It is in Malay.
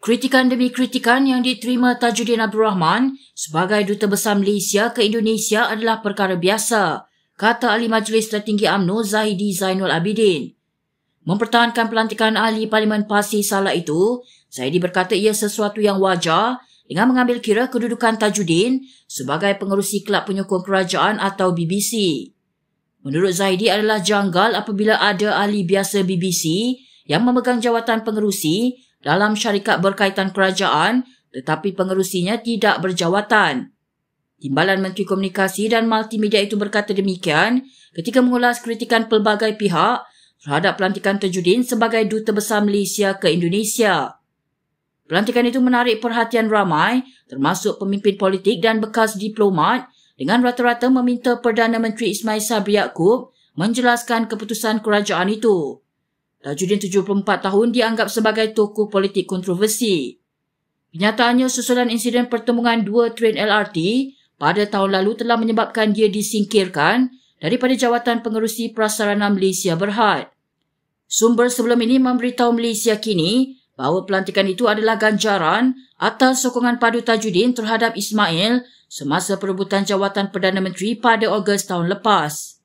Kritikan demi kritikan yang diterima Tajuddin Abdul Rahman sebagai Duta Besar Malaysia ke Indonesia adalah perkara biasa, kata Ahli Majlis Tertinggi UMNO Zahidi Zainul Abidin. Mempertahankan pelantikan Ahli Parlimen Pasi Salah itu, Zahidi berkata ia sesuatu yang wajar dengan mengambil kira kedudukan Tajuddin sebagai pengerusi Kelab Penyokong Kerajaan atau BBC. Menurut Zahidi adalah janggal apabila ada ahli biasa BBC yang memegang jawatan pengerusi dalam syarikat berkaitan kerajaan tetapi pengerusinya tidak berjawatan. Timbalan Menteri Komunikasi dan Multimedia itu berkata demikian ketika mengulas kritikan pelbagai pihak terhadap pelantikan Tajuddin sebagai Duta Besar Malaysia ke Indonesia. Pelantikan itu menarik perhatian ramai termasuk pemimpin politik dan bekas diplomat dengan rata-rata meminta Perdana Menteri Ismail Sabri Yaakob menjelaskan keputusan kerajaan itu. Tajuddin 74 tahun dianggap sebagai tokoh politik kontroversi. Kenyataannya susulan insiden pertemuan dua tren LRT pada tahun lalu telah menyebabkan dia disingkirkan daripada jawatan pengerusi prasarana Malaysia Berhad. Sumber sebelum ini memberitahu Malaysia kini bahawa pelantikan itu adalah ganjaran atas sokongan padu Tajuddin terhadap Ismail semasa perebutan jawatan Perdana Menteri pada Ogos tahun lepas.